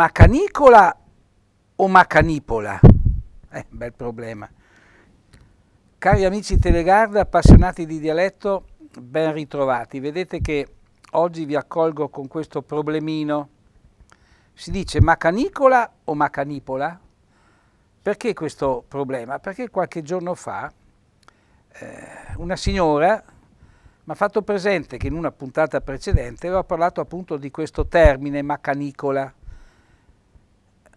Macanicola o Macanipola? Eh, bel problema. Cari amici Telegarda, appassionati di dialetto, ben ritrovati. Vedete che oggi vi accolgo con questo problemino. Si dice Macanicola o Macanipola? Perché questo problema? Perché qualche giorno fa eh, una signora mi ha fatto presente che in una puntata precedente aveva parlato appunto di questo termine Macanicola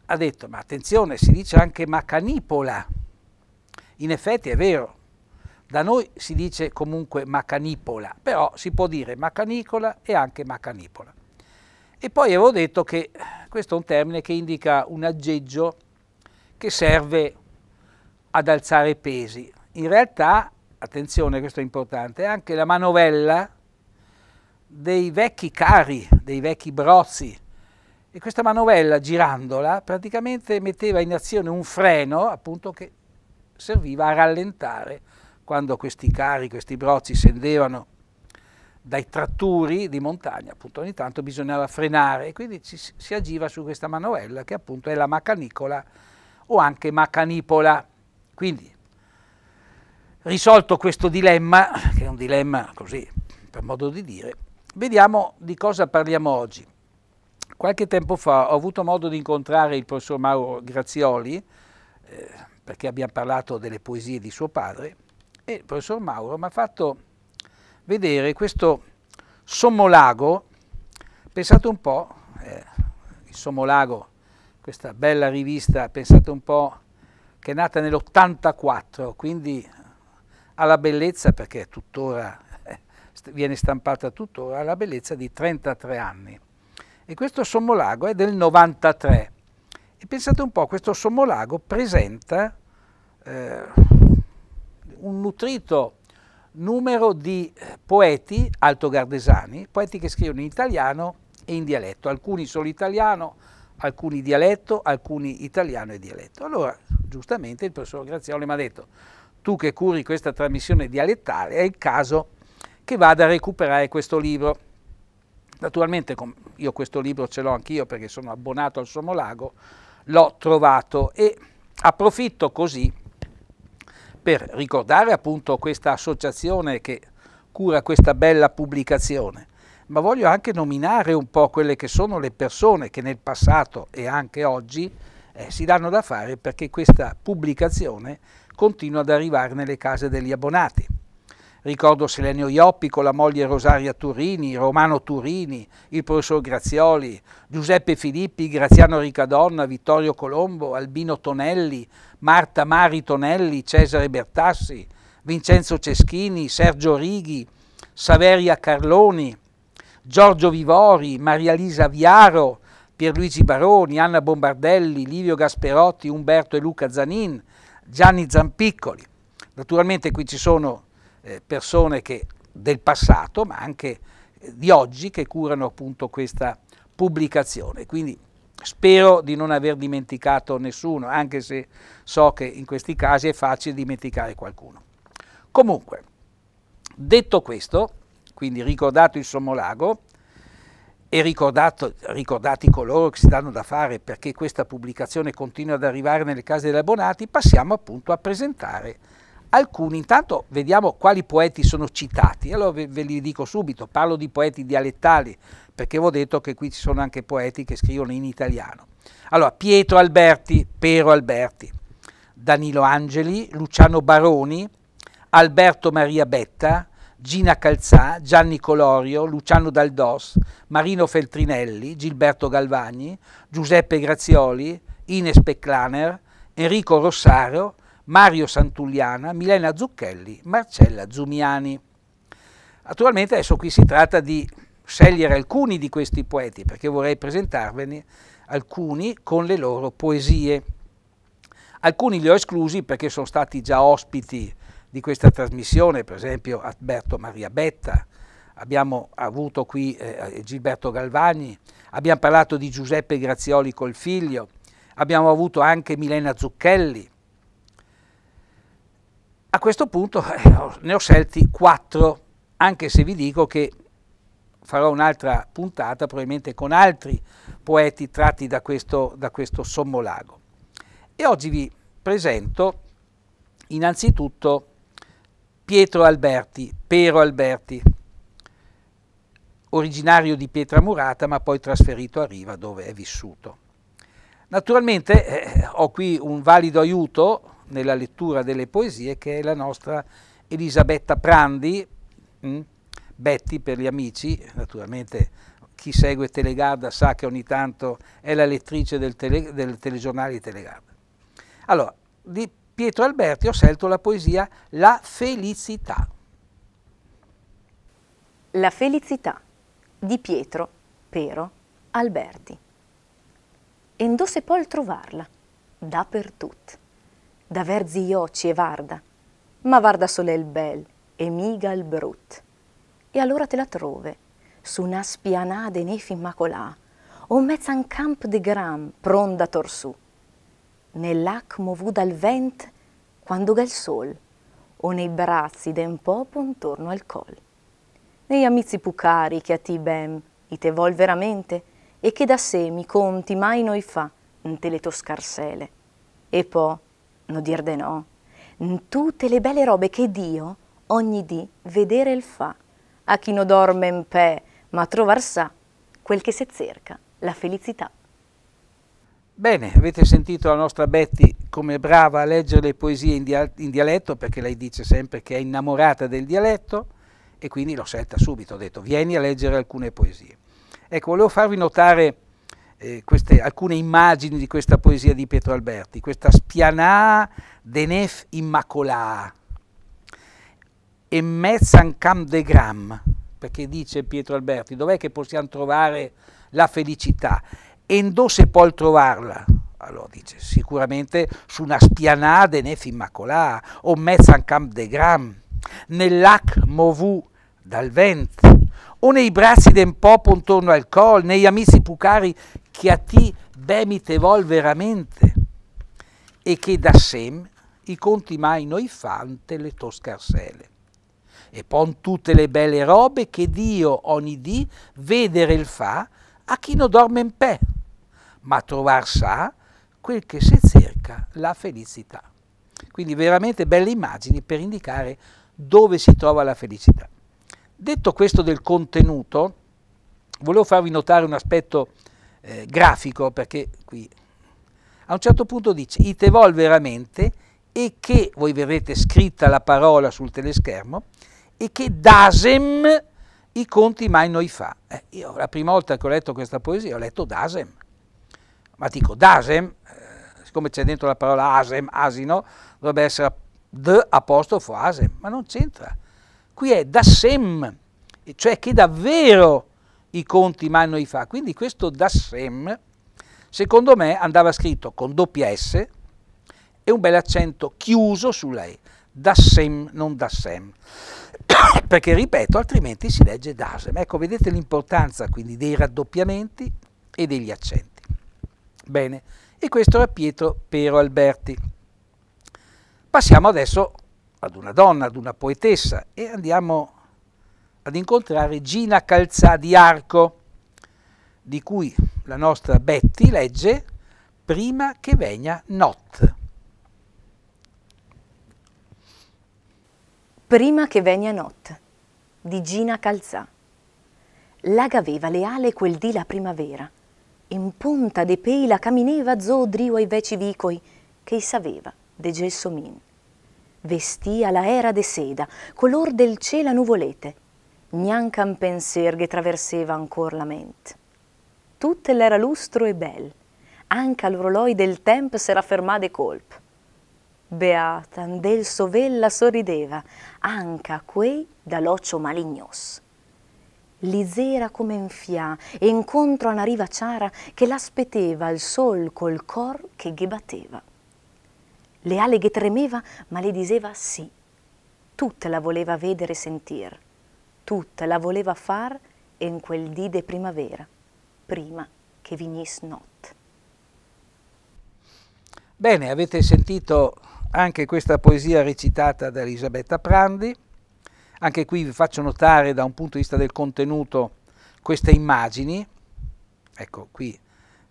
ha detto, ma attenzione, si dice anche macanipola. In effetti è vero, da noi si dice comunque macanipola, però si può dire macanicola e anche macanipola. E poi avevo detto che eh, questo è un termine che indica un aggeggio che serve ad alzare pesi. In realtà, attenzione, questo è importante, è anche la manovella dei vecchi cari, dei vecchi brozzi, e questa manovella, girandola, praticamente metteva in azione un freno, appunto, che serviva a rallentare quando questi carri, questi brozzi scendevano dai tratturi di montagna, appunto ogni tanto bisognava frenare e quindi ci, si agiva su questa manovella che appunto è la macanicola o anche macanipola. Quindi risolto questo dilemma, che è un dilemma così per modo di dire, vediamo di cosa parliamo oggi qualche tempo fa ho avuto modo di incontrare il professor Mauro Grazioli, eh, perché abbiamo parlato delle poesie di suo padre, e il professor Mauro mi ha fatto vedere questo sommolago, pensate un po', eh, il sommolago, questa bella rivista, pensate un po' che è nata nell'84, quindi ha la bellezza, perché è tuttora eh, viene stampata tuttora, ha la bellezza di 33 anni e questo sommolago è del 93. E pensate un po', questo sommolago presenta eh, un nutrito numero di eh, poeti altogardesani, poeti che scrivono in italiano e in dialetto, alcuni solo italiano, alcuni dialetto, alcuni italiano e dialetto. Allora, giustamente il professor Grazioli mi ha detto, tu che curi questa trasmissione dialettale, è il caso che vada a recuperare questo libro. Naturalmente io questo libro ce l'ho anch'io perché sono abbonato al Somolago, l'ho trovato e approfitto così per ricordare appunto questa associazione che cura questa bella pubblicazione, ma voglio anche nominare un po' quelle che sono le persone che nel passato e anche oggi eh, si danno da fare perché questa pubblicazione continua ad arrivare nelle case degli abbonati ricordo Selenio Ioppi con la moglie Rosaria Turini, Romano Turini, il professor Grazioli, Giuseppe Filippi, Graziano Ricadonna, Vittorio Colombo, Albino Tonelli, Marta Mari Tonelli, Cesare Bertassi, Vincenzo Ceschini, Sergio Righi, Saveria Carloni, Giorgio Vivori, Maria Lisa Viaro, Pierluigi Baroni, Anna Bombardelli, Livio Gasperotti, Umberto e Luca Zanin, Gianni Zampiccoli. Naturalmente qui ci sono eh, persone che, del passato ma anche eh, di oggi che curano appunto questa pubblicazione. Quindi spero di non aver dimenticato nessuno, anche se so che in questi casi è facile dimenticare qualcuno. Comunque, detto questo, quindi ricordato il Sommolago e ricordati coloro che si danno da fare perché questa pubblicazione continua ad arrivare nelle case degli abbonati, passiamo appunto a presentare alcuni, intanto vediamo quali poeti sono citati, allora ve, ve, li dico subito, parlo di poeti dialettali, perché ho detto che qui ci sono anche poeti che scrivono in italiano. Allora, Pietro Alberti, Pero Alberti, Danilo Angeli, Luciano Baroni, Alberto Maria Betta, Gina Calzà, Gianni Colorio, Luciano Daldos, Marino Feltrinelli, Gilberto Galvagni, Giuseppe Grazioli, Ines Peclaner, Enrico Rossaro, Mario Santugliana, Milena Zucchelli, Marcella Zumiani. Naturalmente adesso qui si tratta di scegliere alcuni di questi poeti, perché vorrei presentarvene alcuni con le loro poesie. Alcuni li ho esclusi perché sono stati già ospiti di questa trasmissione, per esempio Alberto Maria Betta, abbiamo avuto qui eh, Gilberto Galvani, abbiamo parlato di Giuseppe Grazioli col figlio, abbiamo avuto anche Milena Zucchelli, a questo punto eh, ne ho scelti quattro, anche se vi dico che farò un'altra puntata probabilmente con altri poeti tratti da questo, da questo sommolago. E oggi vi presento innanzitutto Pietro Alberti, Pero Alberti, originario di Pietramurata ma poi trasferito a Riva dove è vissuto. Naturalmente eh, ho qui un valido aiuto nella lettura delle poesie, che è la nostra Elisabetta Prandi, mm? Betty per gli amici, naturalmente chi segue Telegarda sa che ogni tanto è la lettrice del, tele, del telegiornale Telegarda. Allora, di Pietro Alberti ho scelto la poesia La felicità. La felicità di Pietro Pero Alberti. Endo se pol trovarla, dappertutto da verzi ziocci e varda, ma varda sole il bel e miga il brut. E allora te la trove, su una spianade immacolà o mezza un camp de gram pronda torsù. Nell'ac movu dal vent quando ga il sol, o nei brazzi d'en popo intorno al col. Nei amici pucari che a ti bem, i te vol veramente, e che da sé mi conti mai noi fa, in te le toscarsele. E po' non dir de no, tutte le belle robe che Dio ogni dì vedere il fa, a chi non dorme in pè, ma trovar sa quel che se cerca, la felicità. Bene, avete sentito la nostra Betty come brava a leggere le poesie in, dia in dialetto, perché lei dice sempre che è innamorata del dialetto, e quindi l'ho scelta subito, ho detto vieni a leggere alcune poesie. Ecco, volevo farvi notare eh, queste, alcune immagini di questa poesia di Pietro Alberti, questa spianà denef immacolà, e mezzan cam de gram, perché dice Pietro Alberti, dov'è che possiamo trovare la felicità? Endo se pol trovarla, allora dice, sicuramente su una spianà denef immacolà, o mezzan cam de gram, nell'ac movu dal vento, o nei bracci del popo intorno al col, negli amici pucari che a ti bemite vol veramente e che da sem i conti mai noi fante le toscarsele. E pon tutte le belle robe che Dio ogni dì vedere il fa a chi non dorme in pè, ma trovar sa quel che si cerca la felicità. Quindi veramente belle immagini per indicare dove si trova la felicità. Detto questo del contenuto, volevo farvi notare un aspetto eh, grafico perché qui a un certo punto dice ite vol veramente e che, voi vedrete scritta la parola sul teleschermo, e che dasem i conti mai noi fa. Eh, io la prima volta che ho letto questa poesia ho letto dasem, ma dico dasem, eh, siccome c'è dentro la parola asem, asino, dovrebbe essere d apostrofo asem, ma non c'entra qui è Dassem, cioè che davvero i conti mano i fa. Quindi questo Dassem, secondo me, andava scritto con doppia S e un bel accento chiuso sulla E. Dassem, non Dassem. Perché, ripeto, altrimenti si legge Dasem. Ecco, vedete l'importanza quindi dei raddoppiamenti e degli accenti. Bene, e questo era Pietro Pero Alberti. Passiamo adesso ad una donna, ad una poetessa e andiamo ad incontrare Gina Calzà di Arco, di cui la nostra Betty legge Prima che vegna not. Prima che vegna not di Gina Calzà. L'aga aveva le ale quel dì la primavera, in punta de pei la camineva zodrio ai veci vicoi, che i saveva de gesso vestia la era de seda, color del cielo a nuvolete, gnancan penser che traverseva ancor la mente. Tutte l'era lustro e bel, anche l'oroloi del temp s'era fermà de colp. Beata, del sovella sorrideva, anche a quei da locio malignos. L'isera come infià, e incontro a una riva ciara che l'aspeteva al sol col cor che ghebatteva le aleghe tremeva, ma le diceva sì. Tutta la voleva vedere e sentir, tutta la voleva far in quel dì de primavera, prima che vignis not. Bene, avete sentito anche questa poesia recitata da Elisabetta Prandi. Anche qui vi faccio notare da un punto di vista del contenuto queste immagini. Ecco, qui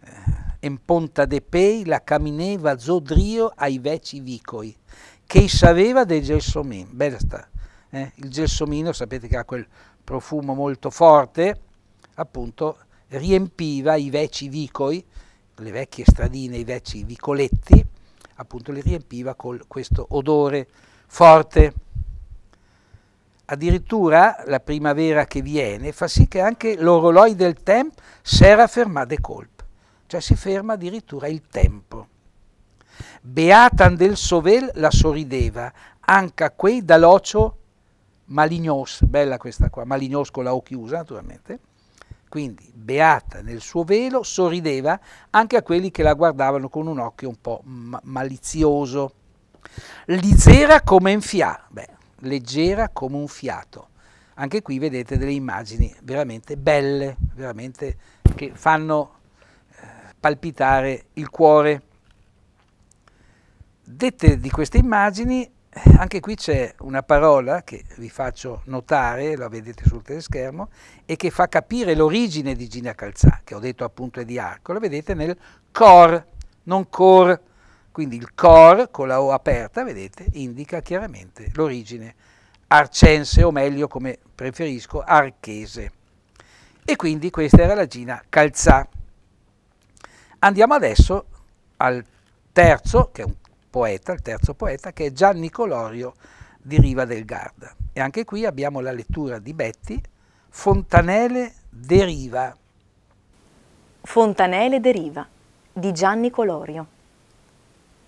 eh, en Ponta de Pei la camineva Zodrio ai veci vicoi, che sapeva del gelsomino. Bella sta. Eh? Il gelsomino, sapete che ha quel profumo molto forte, appunto riempiva i veci vicoi, le vecchie stradine, i veci vicoletti, appunto li riempiva con questo odore forte. Addirittura la primavera che viene fa sì che anche l'orologio del tempo s'era fermato colpo cioè si ferma addirittura il tempo. Beata del Sovel la sorrideva, anche a quei dalocio malignos, bella questa qua, malignos con la O chiusa naturalmente, quindi beata nel suo velo, sorrideva anche a quelli che la guardavano con un occhio un po' ma malizioso. Lizera come un fiato, leggera come un fiato. Anche qui vedete delle immagini veramente belle, veramente che fanno palpitare il cuore. Dette di queste immagini, anche qui c'è una parola che vi faccio notare, la vedete sul teleschermo, e che fa capire l'origine di Gina Calzà, che ho detto appunto è di arco, la vedete nel cor, non cor, quindi il cor con la O aperta, vedete, indica chiaramente l'origine arcense, o meglio, come preferisco, archese. E quindi questa era la Gina Calzà. Andiamo adesso al terzo, che è un poeta, il terzo poeta, che è Gianni Colorio di Riva del Garda. E anche qui abbiamo la lettura di Betti, Fontanelle deriva. Fontanelle deriva di Gianni Colorio.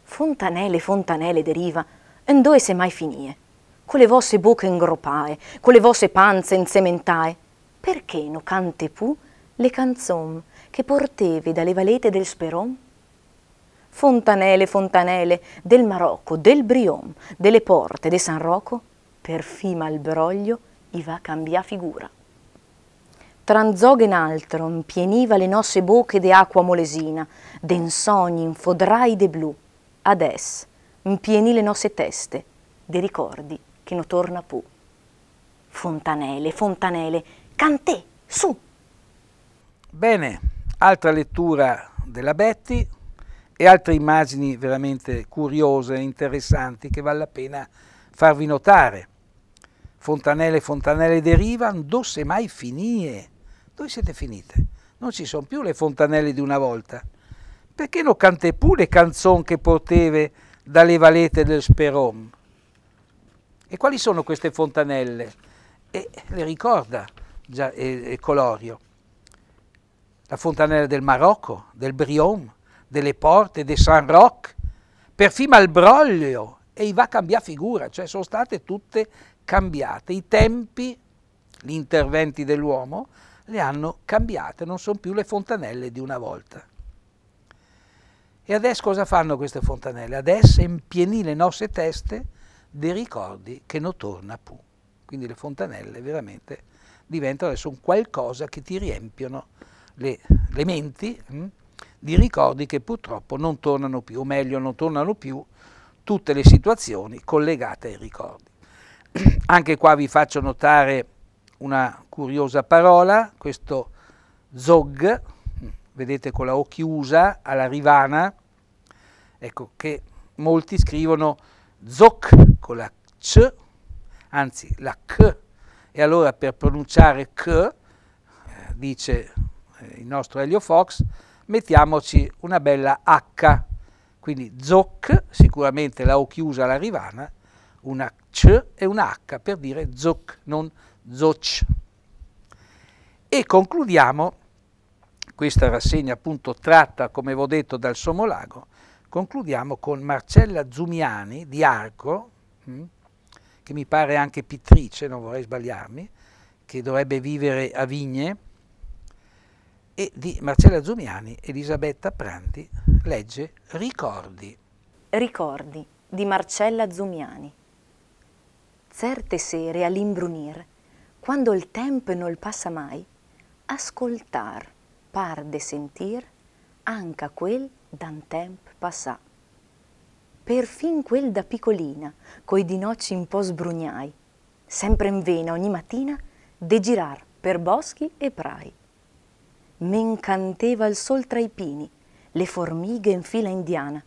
Fontanelle, fontanelle deriva, dove se mai finie? Con le vostre bocche ingropae, con le vostre panze insementae, perché no cante pu le canzon che portevi dalle valete del Speron? Fontanelle, fontanelle, del Marocco, del Brion, delle porte, de San Rocco, per fima al broglio i va cambia figura. Tranzoghe in altro, pieniva le nosse bocche de acqua molesina, den sogni infodrai de blu, ades, impieni le nosse teste, de ricordi che non torna più. Fontanelle, fontanelle, cantè, su! Bene, Altra lettura della Betty e altre immagini veramente curiose e interessanti che vale la pena farvi notare. Fontanelle e fontanelle derivan, dosse mai finie? Dove siete finite? Non ci sono più le fontanelle di una volta. Perché non cante più le canzoni che porteve dalle valete del Speron? E quali sono queste fontanelle? E le ricorda già, e, Colorio la Fontanella del Marocco, del Brion, delle Porte, di San Roch, perfino al Broglio e va a cambiare figura, cioè sono state tutte cambiate. I tempi, gli interventi dell'uomo, le hanno cambiate, non sono più le fontanelle di una volta. E adesso cosa fanno queste fontanelle? Adesso impieni le nostre teste dei ricordi che non torna più. Quindi le fontanelle veramente diventano adesso un qualcosa che ti riempiono le, le menti mh, mm, di ricordi che purtroppo non tornano più, o meglio non tornano più tutte le situazioni collegate ai ricordi. Anche qua vi faccio notare una curiosa parola, questo zog, mm, vedete con la O chiusa, alla rivana, ecco che molti scrivono zoc con la c, anzi la C, e allora per pronunciare C, eh, dice eh, il nostro Elio Fox, mettiamoci una bella H, quindi zoc, sicuramente la O chiusa alla rivana, una C e una H per dire zoc, non zoc. E concludiamo, questa rassegna appunto tratta, come vi ho detto, dal Somolago, concludiamo con Marcella Zumiani di Arco, hm, che mi pare anche pittrice, non vorrei sbagliarmi, che dovrebbe vivere a Vigne, e di Marcella Zumiani, Elisabetta Pranti, legge Ricordi. Ricordi di Marcella Zumiani. Certe sere all'imbrunir, quando il tempo non passa mai, ascoltar, par de sentir, anche quel d'un tempo passà. Perfin quel da piccolina, coi dinocci un po' sbrugnai, sempre in vena ogni mattina, de girar per boschi e prai men il sol tra i pini, le formighe in fila indiana,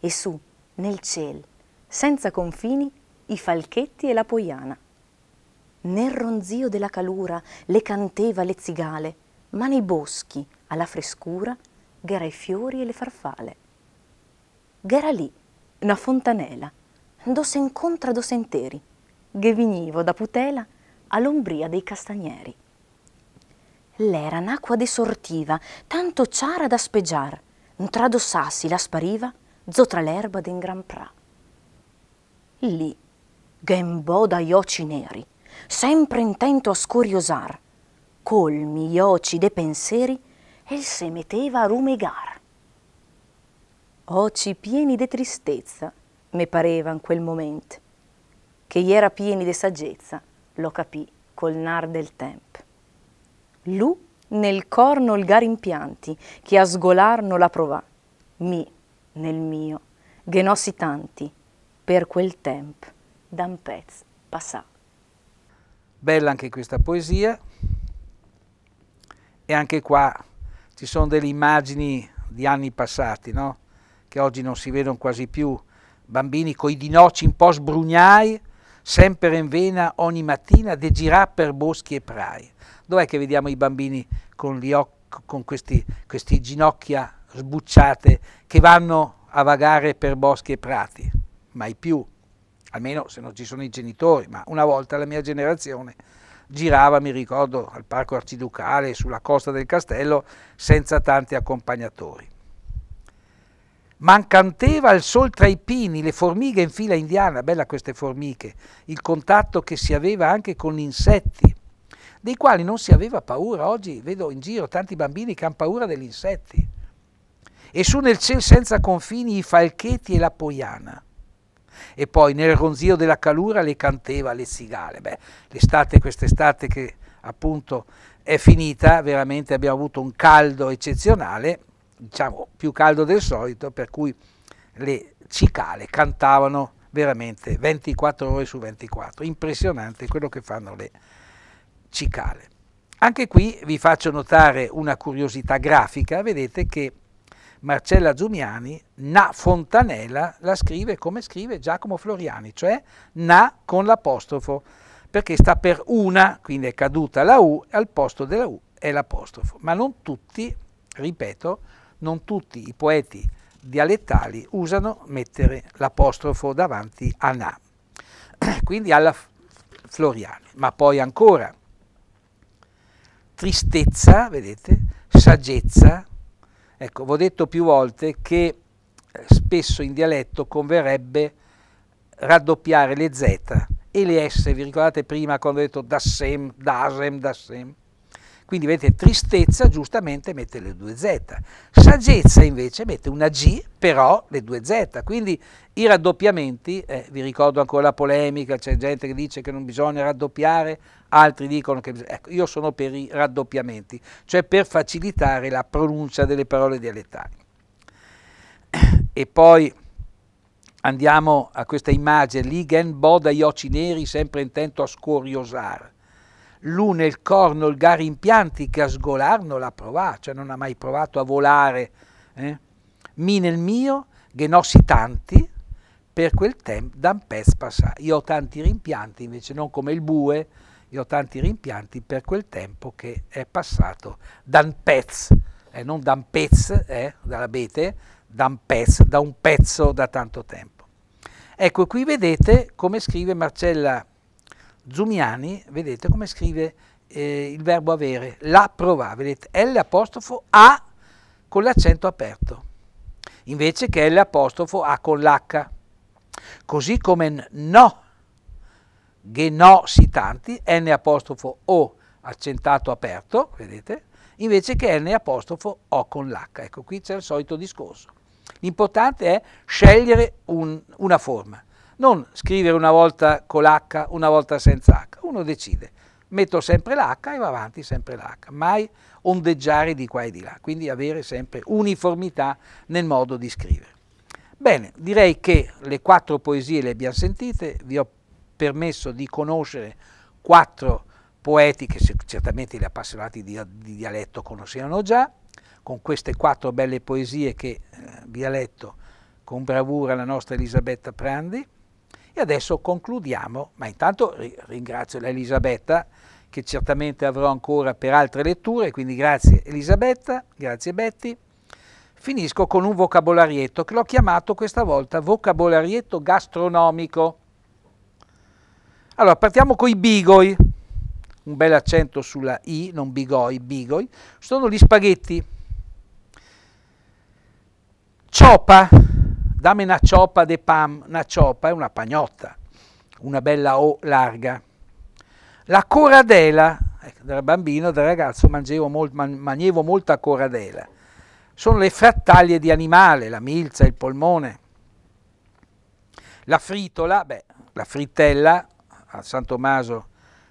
e su, nel ciel, senza confini, i falchetti e la poiana. Nel ronzio della calura le canteva le zigale, ma nei boschi, alla frescura, ghera i fiori e le farfale. Ghera lì, una fontanela, do incontra do senteri, che venivo da putela all'ombria dei castagneri l'era n'acqua de sortiva, tanto ciara da spegiar, un trado sassi la spariva, zo tra l'erba d'un gran pra. Lì, gembò da ioci neri, sempre intento a scuriosar, colmi ioci de pensieri, el se metteva a rumegar. Oci pieni de tristezza, me pareva in quel momento, che era pieni de saggezza, lo capì col nar del tempo. Lu nel corno il gar impianti, che a sgolar non la provà. Mi, nel mio, genossi tanti, per quel temp, da un pezzo passà. Bella anche questa poesia, e anche qua ci sono delle immagini di anni passati, no? che oggi non si vedono quasi più, bambini coi dinocci un po' sbrugnai, sempre in vena ogni mattina, de girà per boschi e praie. Dov'è che vediamo i bambini con, con questi, questi ginocchia sbucciate che vanno a vagare per boschi e prati? Mai più, almeno se non ci sono i genitori, ma una volta la mia generazione girava, mi ricordo, al parco arciducale, sulla costa del castello, senza tanti accompagnatori. Mancanteva il sol tra i pini, le formiche in fila indiana, bella queste formiche, il contatto che si aveva anche con insetti, dei quali non si aveva paura. Oggi vedo in giro tanti bambini che hanno paura degli insetti. E su nel ciel senza confini i falchetti e la poiana. E poi nel ronzio della calura le canteva le cigale. Beh, l'estate, quest'estate che appunto è finita, veramente abbiamo avuto un caldo eccezionale diciamo, più caldo del solito, per cui le cicale cantavano veramente 24 ore su 24. Impressionante quello che fanno le cicale. Anche qui vi faccio notare una curiosità grafica, vedete che Marcella Giumiani, Na Fontanella, la scrive come scrive Giacomo Floriani, cioè Na con l'apostrofo, perché sta per una, quindi è caduta la U, al posto della U è l'apostrofo. Ma non tutti, ripeto, non tutti i poeti dialettali usano mettere l'apostrofo davanti a na, quindi alla Floriani. Ma poi ancora, tristezza, vedete, saggezza, ecco, vi ho detto più volte che eh, spesso in dialetto converrebbe raddoppiare le Z e le S, vi ricordate prima quando ho detto dasem, dasem, dasem? Quindi vedete, tristezza giustamente mette le due Z. Saggezza invece mette una G, però le due Z. Quindi i raddoppiamenti, eh, vi ricordo ancora la polemica, c'è gente che dice che non bisogna raddoppiare, altri dicono che bisogna... Ecco, io sono per i raddoppiamenti, cioè per facilitare la pronuncia delle parole dialettali. E poi andiamo a questa immagine, Ligen Boda Ioci Neri, sempre intento a scoriosare l'une il corno, il gar impianti, che a sgolar non l'ha provato, cioè non ha mai provato a volare. Eh? Mi nel mio, genossi tanti, per quel tempo dan pez passa. Io ho tanti rimpianti, invece non come il bue, io ho tanti rimpianti per quel tempo che è passato dan pez, eh, non dan pez, eh, dall'abete, dan pez, da un pezzo da tanto tempo. Ecco, qui vedete come scrive Marcella Zumiani, vedete come scrive eh, il verbo avere, la prova, vedete, L apostrofo A con l'accento aperto, invece che L apostrofo A con l'H. Così come no, che no si tanti, N apostrofo O accentato aperto, vedete, invece che N apostrofo O con l'H. Ecco, qui c'è il solito discorso. L'importante è scegliere un, una forma non scrivere una volta con l'H, una volta senza H, uno decide, metto sempre l'H e va avanti sempre l'H, mai ondeggiare di qua e di là, quindi avere sempre uniformità nel modo di scrivere. Bene, direi che le quattro poesie le abbiamo sentite, vi ho permesso di conoscere quattro poeti che certamente gli appassionati di, di dialetto conoscevano già, con queste quattro belle poesie che eh, vi ha letto con bravura la nostra Elisabetta Prandi. E adesso concludiamo, ma intanto ringrazio la Elisabetta che certamente avrò ancora per altre letture, quindi grazie Elisabetta, grazie Betty. Finisco con un vocabolarietto che l'ho chiamato questa volta vocabolarietto gastronomico. Allora, partiamo con i bigoi, un bel accento sulla i, non bigoi, bigoi, sono gli spaghetti. Ciopa, dammi una cioppa de pam, una cioppa è una pagnotta, una bella O larga. La coradela, ecco, da bambino, da ragazzo, mangevo molt, mangevo molta coradela. Sono le frattaglie di animale, la milza, il polmone. La fritola, beh, la frittella, a San Tommaso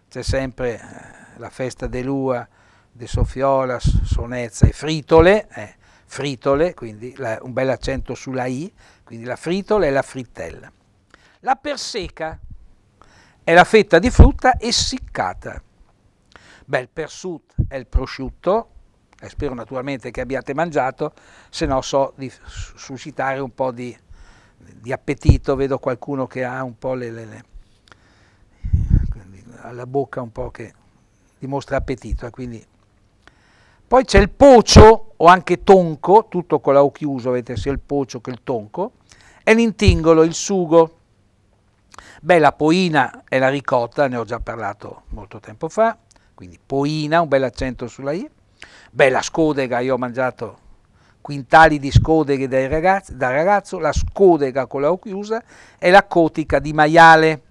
c'è sempre eh, la festa dell'ua, de Sofiola, Sonezza e Fritole, eh fritole, quindi la, un bel accento sulla I, quindi la fritola e la frittella. La perseca è la fetta di frutta essiccata. Beh, il persut è il prosciutto, e spero naturalmente che abbiate mangiato, se no so di suscitare un po' di, di appetito, vedo qualcuno che ha un po' le, le, le alla bocca un po' che dimostra appetito, eh, quindi poi c'è il pocio o anche tonco, tutto con la O chiuso, avete sia il pocio che il tonco, e l'intingolo, il sugo. Beh, la poina è la ricotta, ne ho già parlato molto tempo fa, quindi poina, un bel accento sulla I. Beh, la scodega, io ho mangiato quintali di scodeghe da ragazzo, la scodega con la O chiusa è la cotica di maiale,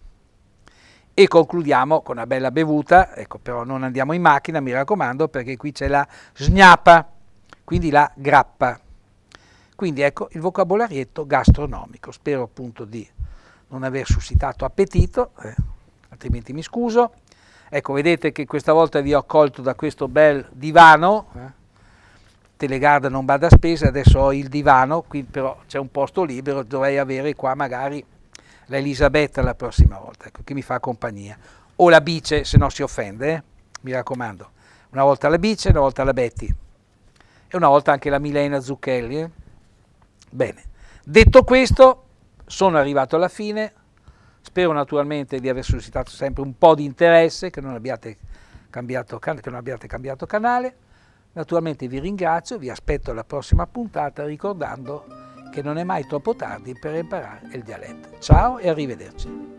e concludiamo con una bella bevuta, ecco però non andiamo in macchina mi raccomando perché qui c'è la sgnappa, quindi la grappa. Quindi ecco il vocabolarietto gastronomico, spero appunto di non aver suscitato appetito, eh, altrimenti mi scuso. Ecco vedete che questa volta vi ho accolto da questo bel divano, eh. Telegarda non bada a spese, adesso ho il divano, qui però c'è un posto libero, dovrei avere qua magari la Elisabetta la prossima volta, ecco, che mi fa compagnia. O la bice, se no si offende, eh? mi raccomando. Una volta la bice, una volta la Betty e una volta anche la Milena Zucchelli. Eh? Bene, detto questo, sono arrivato alla fine. Spero naturalmente di aver suscitato sempre un po' di interesse, che non abbiate cambiato, che non abbiate cambiato canale. Naturalmente vi ringrazio, vi aspetto alla prossima puntata ricordando che non è mai troppo tardi per imparare il dialetto. Ciao e arrivederci.